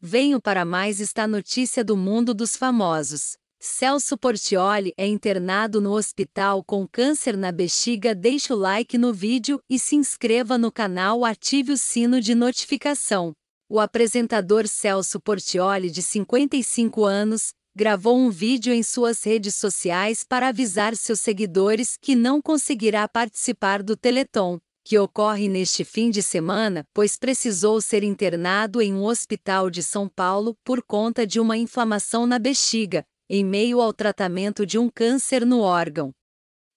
Venho para mais esta notícia do mundo dos famosos. Celso Portioli é internado no hospital com câncer na bexiga. Deixe o like no vídeo e se inscreva no canal, ative o sino de notificação. O apresentador Celso Portioli, de 55 anos, gravou um vídeo em suas redes sociais para avisar seus seguidores que não conseguirá participar do Teleton que ocorre neste fim de semana, pois precisou ser internado em um hospital de São Paulo por conta de uma inflamação na bexiga, em meio ao tratamento de um câncer no órgão.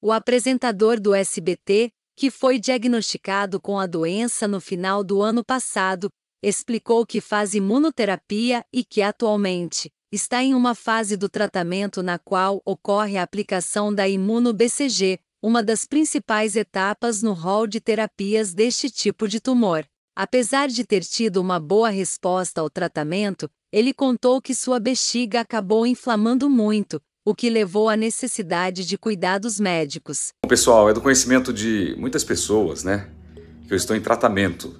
O apresentador do SBT, que foi diagnosticado com a doença no final do ano passado, explicou que faz imunoterapia e que atualmente está em uma fase do tratamento na qual ocorre a aplicação da imuno-BCG, uma das principais etapas no rol de terapias deste tipo de tumor. Apesar de ter tido uma boa resposta ao tratamento, ele contou que sua bexiga acabou inflamando muito, o que levou à necessidade de cuidados médicos. Bom, pessoal, é do conhecimento de muitas pessoas, né? Que eu estou em tratamento.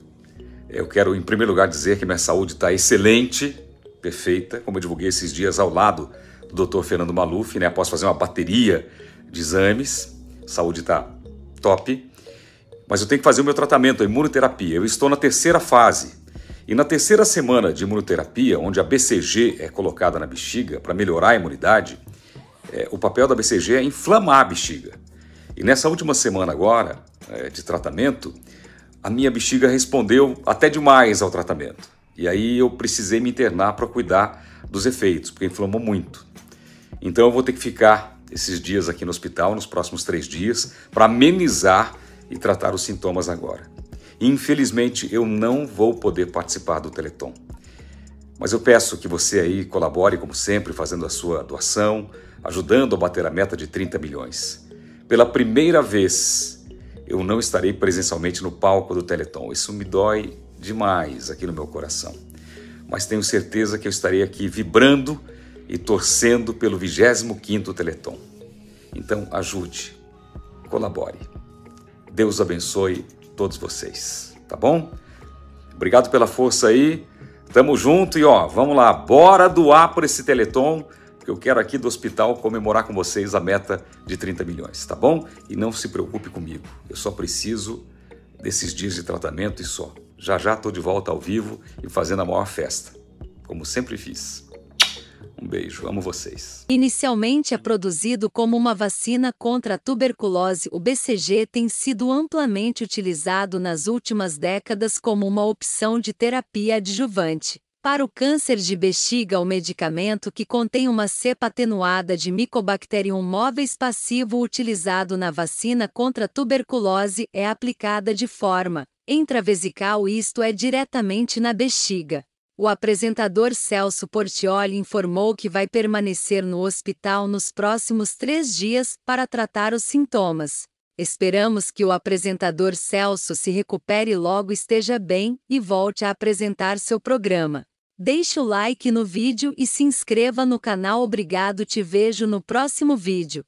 Eu quero, em primeiro lugar, dizer que minha saúde está excelente, perfeita, como eu divulguei esses dias ao lado do Dr. Fernando Maluf, né? Após fazer uma bateria de exames saúde está top, mas eu tenho que fazer o meu tratamento, a imunoterapia. Eu estou na terceira fase. E na terceira semana de imunoterapia, onde a BCG é colocada na bexiga para melhorar a imunidade, é, o papel da BCG é inflamar a bexiga. E nessa última semana agora é, de tratamento, a minha bexiga respondeu até demais ao tratamento. E aí eu precisei me internar para cuidar dos efeitos, porque inflamou muito. Então eu vou ter que ficar esses dias aqui no hospital, nos próximos três dias, para amenizar e tratar os sintomas agora. Infelizmente, eu não vou poder participar do Teleton. Mas eu peço que você aí colabore, como sempre, fazendo a sua doação, ajudando a bater a meta de 30 milhões. Pela primeira vez, eu não estarei presencialmente no palco do Teleton. Isso me dói demais aqui no meu coração. Mas tenho certeza que eu estarei aqui vibrando e torcendo pelo 25º Teleton. Então ajude, colabore. Deus abençoe todos vocês, tá bom? Obrigado pela força aí. Tamo junto e ó, vamos lá, bora doar por esse Teleton, porque eu quero aqui do hospital comemorar com vocês a meta de 30 milhões, tá bom? E não se preocupe comigo, eu só preciso desses dias de tratamento e só. Já já tô de volta ao vivo e fazendo a maior festa, como sempre fiz. Um beijo, amo vocês. Inicialmente é produzido como uma vacina contra a tuberculose, o BCG tem sido amplamente utilizado nas últimas décadas como uma opção de terapia adjuvante. Para o câncer de bexiga, o medicamento que contém uma cepa atenuada de Mycobacterium móveis passivo utilizado na vacina contra a tuberculose é aplicada de forma intravesical, isto é, diretamente na bexiga. O apresentador Celso Portioli informou que vai permanecer no hospital nos próximos três dias para tratar os sintomas. Esperamos que o apresentador Celso se recupere logo esteja bem e volte a apresentar seu programa. Deixe o like no vídeo e se inscreva no canal. Obrigado, te vejo no próximo vídeo.